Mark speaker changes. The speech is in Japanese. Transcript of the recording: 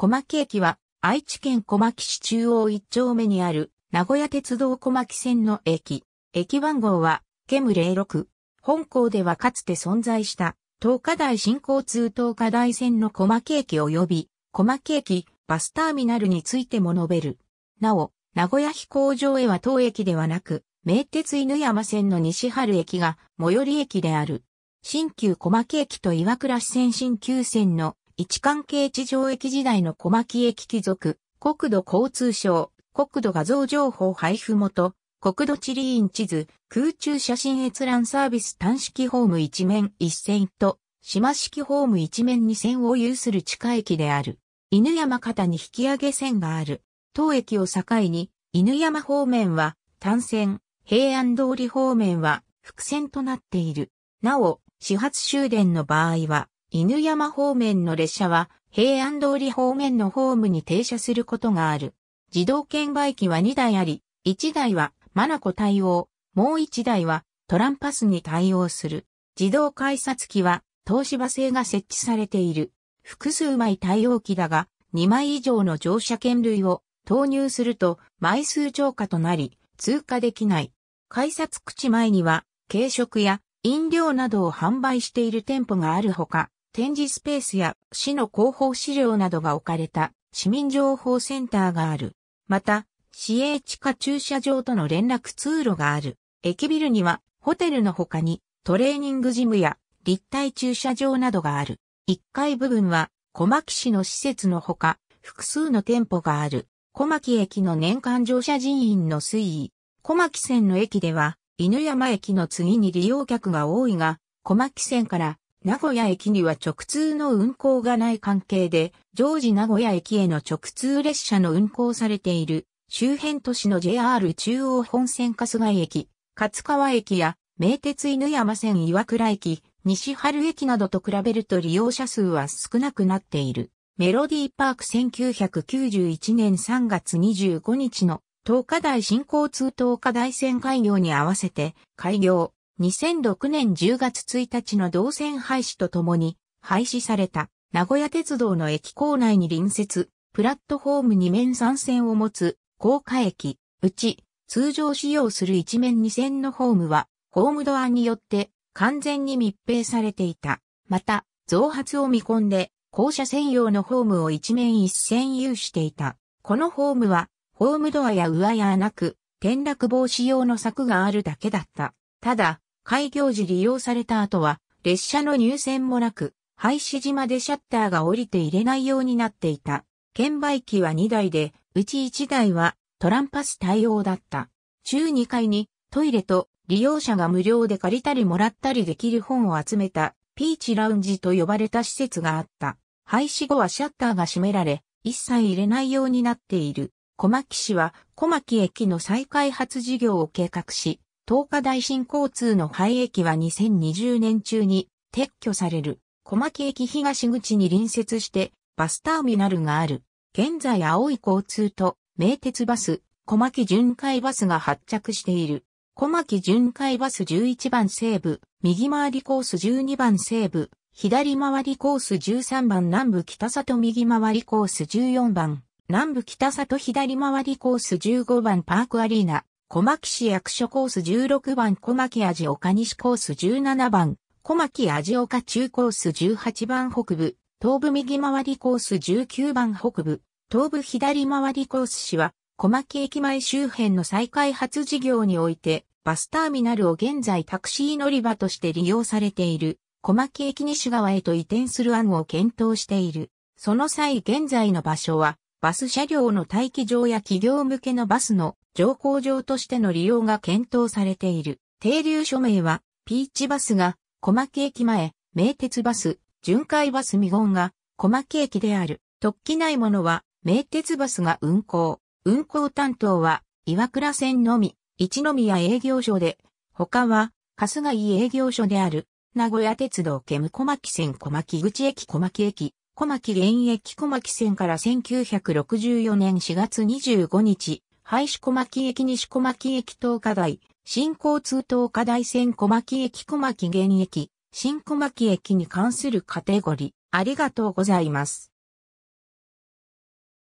Speaker 1: 小牧駅は愛知県小牧市中央一丁目にある名古屋鉄道小牧線の駅。駅番号は、ケム06。本校ではかつて存在した東華大新交通東華大線の小牧駅及び小牧駅バスターミナルについても述べる。なお、名古屋飛行場へは当駅ではなく、名鉄犬山線の西春駅が最寄り駅である。新旧小牧駅と岩倉支線新旧線の位置関係地上駅時代の小牧駅貴族、国土交通省、国土画像情報配布元、国土地理院地図、空中写真閲覧サービス単式ホーム一面一線と、島式ホーム一面二線を有する地下駅である。犬山方に引き上げ線がある。当駅を境に、犬山方面は単線、平安通り方面は複線となっている。なお、始発終電の場合は、犬山方面の列車は平安通り方面のホームに停車することがある。自動券売機は2台あり、1台はマナコ対応、もう1台はトランパスに対応する。自動改札機は東芝製が設置されている。複数枚対応機だが、2枚以上の乗車券類を投入すると枚数超過となり、通過できない。改札口前には軽食や飲料などを販売している店舗があるほか、展示スペースや市の広報資料などが置かれた市民情報センターがある。また、市営地下駐車場との連絡通路がある。駅ビルにはホテルの他にトレーニングジムや立体駐車場などがある。1階部分は小牧市の施設のほか複数の店舗がある。小牧駅の年間乗車人員の推移。小牧線の駅では犬山駅の次に利用客が多いが、小牧線から名古屋駅には直通の運行がない関係で、常時名古屋駅への直通列車の運行されている、周辺都市の JR 中央本線春日井駅、勝川駅や、名鉄犬山線岩倉駅、西春駅などと比べると利用者数は少なくなっている。メロディーパーク1991年3月25日の東華大新交通東華大線開業に合わせて開業、2006年10月1日の動線廃止とともに、廃止された名古屋鉄道の駅構内に隣接、プラットフォーム2面3線を持つ、高架駅、うち、通常使用する1面2線のホームは、ホームドアによって完全に密閉されていた。また、増発を見込んで、校舎専用のホームを1面1線有していた。このホームは、ホームドアや上やなく、転落防止用の柵があるだけだった。ただ、開業時利用された後は、列車の入線もなく、廃止時までシャッターが降りて入れないようになっていた。券売機は2台で、うち1台はトランパス対応だった。中2階にトイレと利用者が無料で借りたりもらったりできる本を集めたピーチラウンジと呼ばれた施設があった。廃止後はシャッターが閉められ、一切入れないようになっている。小牧市は小牧駅の再開発事業を計画し、東海大新交通の廃駅は2020年中に撤去される。小牧駅東口に隣接してバスターミナルがある。現在青い交通と名鉄バス、小牧巡回バスが発着している。小牧巡回バス11番西部、右回りコース12番西部、左回りコース13番南部北里右回りコース14番、南部北里左回りコース15番パークアリーナ、小牧市役所コース16番小牧味岡西コース17番、小牧味岡中コース18番北部、東部右回りコース19番北部、東部左回りコース市は、小牧駅前周辺の再開発事業において、バスターミナルを現在タクシー乗り場として利用されている、小牧駅西側へと移転する案を検討している。その際現在の場所は、バス車両の待機場や企業向けのバスの乗降場としての利用が検討されている。停留署名は、ピーチバスが、小牧駅前、名鉄バス、巡回バス未言が、小牧駅である。特記ないものは、名鉄バスが運行。運行担当は、岩倉線のみ、一宮営業所で、他は、春日井営業所である。名古屋鉄道ム小牧線小牧口駅小牧駅、小牧現駅小牧線から1964年4月25日、廃止小牧駅西小牧駅東下台、新交通東下台線小牧駅小牧現駅、新小牧駅に関するカテゴリー。ありがとうございます。